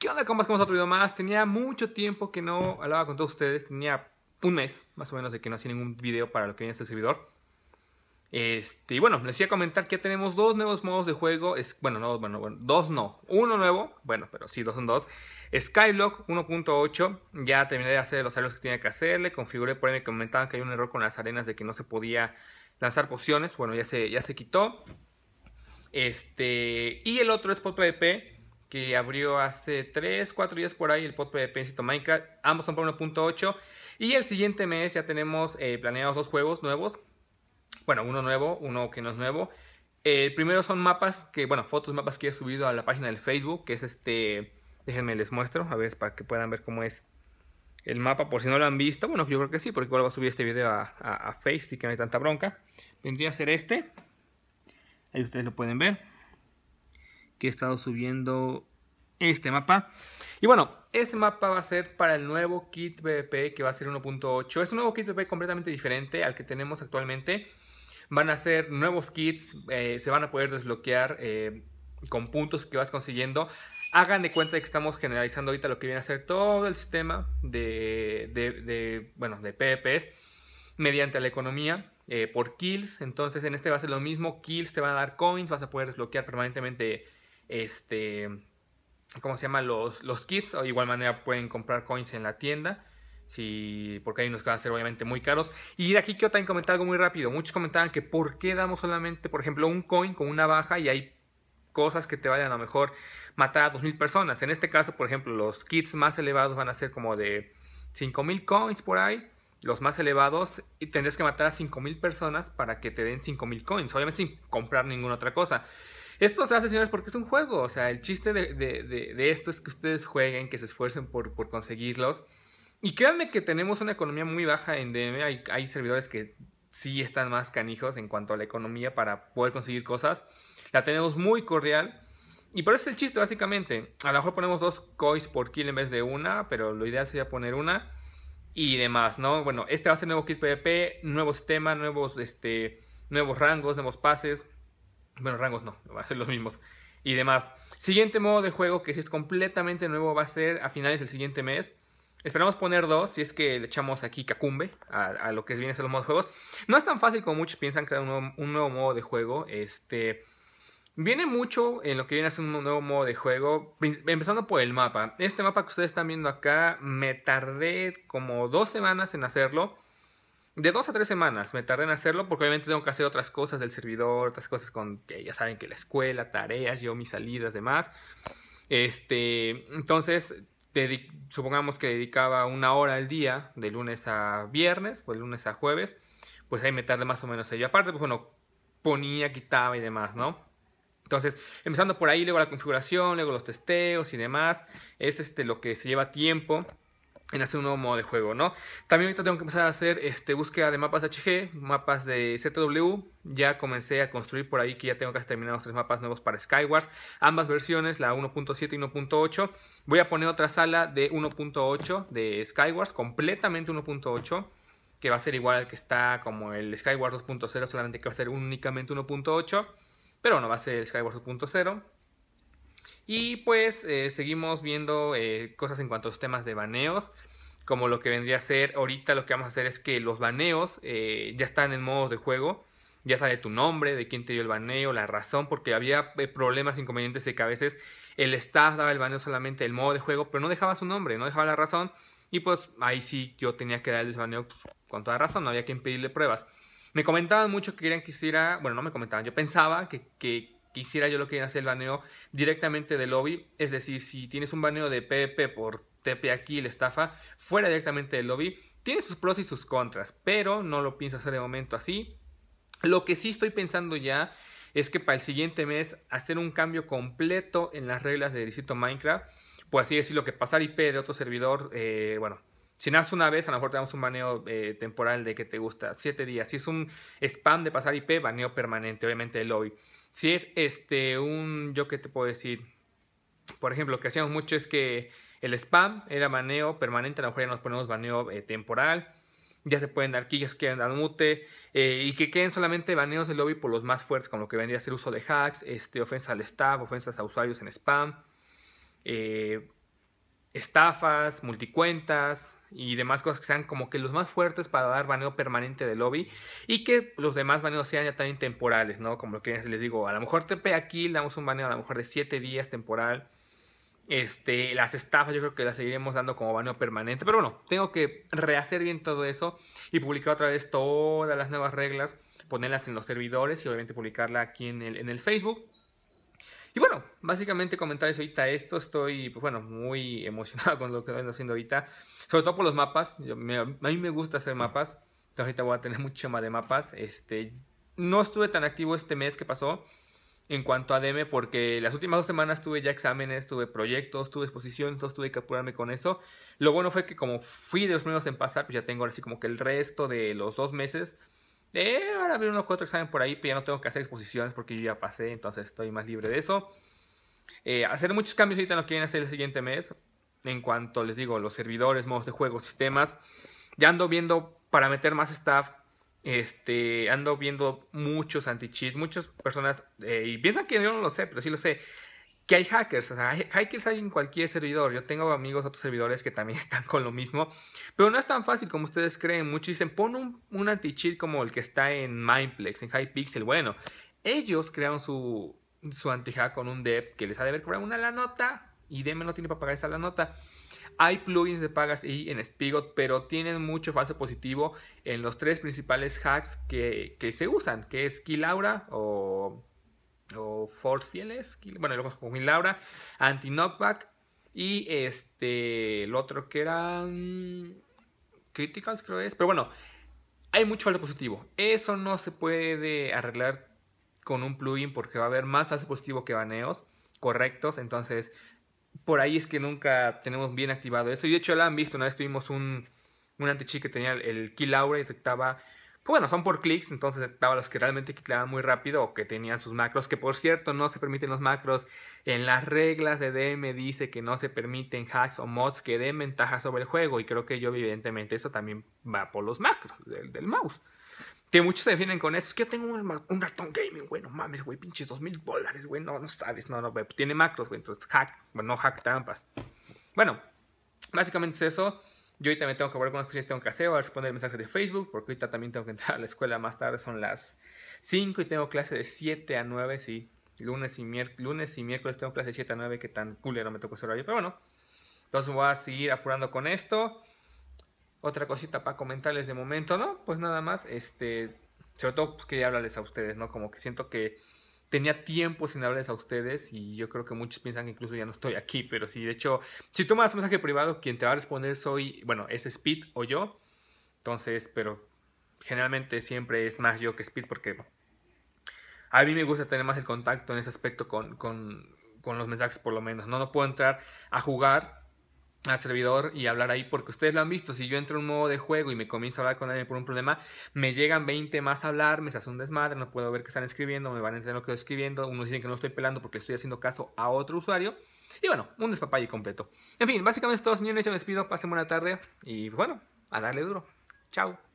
¿Qué onda? ¿Cómo estamos? Otro video más. Tenía mucho tiempo que no hablaba con todos ustedes. Tenía un mes, más o menos, de que no hacía ningún video para lo que viene este servidor. Este, y bueno, les iba a comentar que ya tenemos dos nuevos modos de juego. Es, bueno, no, bueno, bueno, dos no. Uno nuevo, bueno, pero sí, dos son dos. Skylock 1.8. Ya terminé de hacer los arreglos que tenía que hacer. Le configuré, por ahí me comentaban que hay un error con las arenas de que no se podía lanzar pociones. Bueno, ya se, ya se quitó. Este, y el otro es PvP que abrió hace 3, 4 días por ahí el pod de pensito Minecraft. Ambos son para 1.8. Y el siguiente mes ya tenemos eh, planeados dos juegos nuevos. Bueno, uno nuevo, uno que no es nuevo. El primero son mapas que, bueno, fotos, mapas que he subido a la página del Facebook, que es este. Déjenme les muestro, a ver, para que puedan ver cómo es el mapa, por si no lo han visto. Bueno, yo creo que sí, porque igual voy a subir este video a, a, a Face, así que no hay tanta bronca. Vendría a ser este. Ahí ustedes lo pueden ver que he estado subiendo este mapa. Y bueno, este mapa va a ser para el nuevo kit BBP que va a ser 1.8. Es un nuevo kit BBP completamente diferente al que tenemos actualmente. Van a ser nuevos kits, eh, se van a poder desbloquear eh, con puntos que vas consiguiendo. Hagan de cuenta que estamos generalizando ahorita lo que viene a ser todo el sistema de, de, bueno, de PvPs mediante la economía. Eh, por kills, entonces en este va a ser lo mismo, kills te van a dar coins, vas a poder desbloquear permanentemente este, ¿cómo se llaman Los, los kits. O de igual manera pueden comprar coins en la tienda. si porque ahí nos van a ser obviamente muy caros. Y de aquí quiero también comentar algo muy rápido. Muchos comentaban que por qué damos solamente, por ejemplo, un coin con una baja y hay cosas que te vayan a lo mejor matar a 2.000 personas. En este caso, por ejemplo, los kits más elevados van a ser como de 5.000 coins por ahí. Los más elevados y tendrías que matar a 5.000 personas para que te den 5.000 coins. Obviamente sin comprar ninguna otra cosa. Esto se hace, señores, porque es un juego. O sea, el chiste de, de, esto es que ustedes jueguen, que se esfuercen por, por, conseguirlos. Y créanme que tenemos una economía muy baja en DM. Hay, hay servidores que sí están más canijos en cuanto a la economía para poder conseguir cosas. La tenemos muy cordial. Y por eso es el chiste, básicamente. A lo mejor ponemos dos coins por kill en vez de una, pero lo ideal sería poner una y demás, ¿no? Bueno, este va a ser nuevo kit PvP, nuevo sistema, nuevos, este, nuevos rangos, nuevos pases. Bueno, rangos no, van a ser los mismos. Y demás. Siguiente modo de juego, que si es completamente nuevo, va a ser a finales del siguiente mes. Esperamos poner dos, si es que le echamos aquí cacumbe a, lo que viene a ser los modos de juegos. No es tan fácil como muchos piensan crear un nuevo, un nuevo modo de juego. Este. Viene mucho en lo que viene a ser un nuevo modo de juego, empezando por el mapa. Este mapa que ustedes están viendo acá, me tardé como dos semanas en hacerlo de dos a tres semanas me tardé en hacerlo porque obviamente tengo que hacer otras cosas del servidor, otras cosas con que ya saben que la escuela, tareas, yo mis salidas, demás. Este, entonces, supongamos que dedicaba una hora al día, de lunes a viernes, o pues, de lunes a jueves, pues ahí me tardé más o menos ello. Aparte, pues bueno, ponía, quitaba y demás, ¿no? Entonces, empezando por ahí, luego la configuración, luego los testeos y demás, es este, lo que se lleva tiempo en hacer un nuevo modo de juego, ¿no? También ahorita tengo que empezar a hacer este, búsqueda de mapas HG, mapas de ZW. Ya comencé a construir por ahí que ya tengo casi terminados tres mapas nuevos para Skywars. Ambas versiones, la 1.7 y 1.8. Voy a poner otra sala de 1.8 de Skywars, completamente 1.8 que va a ser igual al que está como el Skyward 2.0, solamente que va a ser únicamente 1.8, pero no va a ser el Skyward 2.0. Y pues eh, seguimos viendo eh, cosas en cuanto a los temas de baneos, como lo que vendría a ser ahorita lo que vamos a hacer es que los baneos eh, ya están en modos de juego, ya sale tu nombre, de quién te dio el baneo, la razón, porque había problemas, inconvenientes de que a veces el staff daba el baneo solamente el modo de juego, pero no dejaba su nombre, no dejaba la razón, y pues ahí sí yo tenía que dar el desbaneo pues, con toda razón, no había que impedirle pruebas. Me comentaban mucho que querían que hiciera, bueno, no me comentaban, yo pensaba que quisiera yo lo que viene el baneo directamente del lobby, es decir, si tienes un baneo de PvP por TP aquí, la estafa, fuera directamente del lobby, tiene sus pros y sus contras, pero no lo pienso hacer de momento así. Lo que sí estoy pensando ya es que para el siguiente mes hacer un cambio completo en las reglas de distrito Minecraft, por así decirlo, que pasar IP de otro servidor, eh, bueno, si naces una vez, a lo mejor damos un baneo eh, temporal de que te gusta Siete días. Si es un spam de pasar IP, baneo permanente, obviamente el lobby. Si es este un, yo qué te puedo decir, por ejemplo, lo que hacíamos mucho es que el spam era baneo permanente, a lo mejor ya nos ponemos baneo eh, temporal. Ya se pueden dar quillas que dan mute eh, y que queden solamente baneos del lobby por los más fuertes, como lo que vendría a ser uso de hacks, este, ofensas al staff, ofensas a usuarios en spam. Eh, estafas, multicuentas y demás cosas que sean como que los más fuertes para dar baneo permanente de lobby y que los demás baneos sean ya también temporales, ¿no? Como lo que les digo, a lo mejor TP aquí damos un baneo a lo mejor de 7 días temporal. Este, las estafas yo creo que las seguiremos dando como baneo permanente, pero bueno, tengo que rehacer bien todo eso y publicar otra vez todas las nuevas reglas, ponerlas en los servidores y obviamente publicarla aquí en el, en el Facebook. Y bueno, básicamente comentarles ahorita esto. Estoy, pues bueno, muy emocionado con lo que estoy haciendo ahorita. Sobre todo por los mapas. a mí me gusta hacer mapas. Entonces ahorita voy a tener mucho más de mapas. Este, no estuve tan activo este mes que pasó en cuanto a DM porque las últimas dos semanas tuve ya exámenes, tuve proyectos, tuve exposición, entonces tuve que apurarme con eso. Lo bueno fue que como fui de los primeros en pasar, pues ya tengo así como que el resto de los dos meses van a haber unos cuatro exámenes por ahí, pero ya no tengo que hacer exposiciones porque yo ya pasé, entonces estoy más libre de eso. Eh, hacer muchos cambios ahorita no quieren hacer el siguiente mes. En cuanto les digo, los servidores, modos de juego, sistemas. Ya ando viendo para meter más staff. Este, ando viendo muchos anti-cheats, muchas personas. Eh, y piensan que yo no lo sé, pero sí lo sé que hay hackers, o sea, hay, hackers hay en cualquier servidor. Yo tengo amigos otros servidores que también están con lo mismo, pero no es tan fácil como ustedes creen. Muchos dicen, pon un, anti-cheat como el que está en Mindplex, en Hypixel. Bueno, ellos crearon su, su anti-hack con un dev que les ha de haber cobrado una la nota y Deme no tiene para pagar esa la nota. Hay plugins de pagas y en Spigot, pero tienen mucho falso positivo en los tres principales hacks que, que se usan, que es Kilaura o o Force Fieles, bueno, luego con Laura, Anti Knockback y este, el otro que era Criticals creo es, pero bueno, hay mucho falso positivo. Eso no se puede arreglar con un plugin porque va a haber más falso positivo que baneos correctos, entonces por ahí es que nunca tenemos bien activado eso. Y de hecho lo han visto, una vez tuvimos un, un anti-cheat que tenía el Kill Laura y detectaba bueno, son por clics, entonces estaba los que realmente clicaban muy rápido o que tenían sus macros, que por cierto no se permiten los macros. En las reglas de DM dice que no se permiten hacks o mods que den ventaja sobre el juego y creo que yo evidentemente eso también va por los macros del, del mouse. Que muchos se defienden con eso. Es que yo tengo un, ratón gaming, güey. No mames, güey. Pinches dos mil dólares, güey. No, no sabes. No, no, Tiene macros, güey. Entonces, hack. Bueno, no hack trampas. Bueno, básicamente es eso. Yo ahorita me tengo que volver con las cosas que tengo que hacer, voy a responder mensajes de Facebook, porque ahorita también tengo que entrar a la escuela más tarde, son las 5 y tengo clase de 7 a 9, sí. Lunes y, lunes y miércoles tengo clase de 7 a 9, que tan cool no me tocó ese horario, pero bueno. Entonces voy a seguir apurando con esto. Otra cosita para comentarles de momento, ¿no? Pues nada más, este, sobre todo pues, quería hablarles a ustedes, ¿no? Como que siento que tenía tiempo sin hablarles a ustedes y yo creo que muchos piensan que incluso ya no estoy aquí, pero sí, de hecho, si tú das un mensaje privado, quien te va a responder soy, bueno, es Speed o yo. Entonces, pero generalmente siempre es más yo que Speed porque a mí me gusta tener más el contacto en ese aspecto con, con, con los mensajes por lo menos. No, no puedo entrar a jugar al servidor y hablar ahí, porque ustedes lo han visto, si yo entro en un modo de juego y me comienzo a hablar con alguien por un problema, me llegan 20 más a hablar, me se hace un desmadre, no puedo ver que están escribiendo, me van a entender lo que estoy escribiendo, unos dicen que no estoy pelando porque estoy haciendo caso a otro usuario, y bueno, un despapalle completo. En fin, básicamente es todo, señores, yo me despido, pasen buena tarde, y bueno, a darle duro. Chao.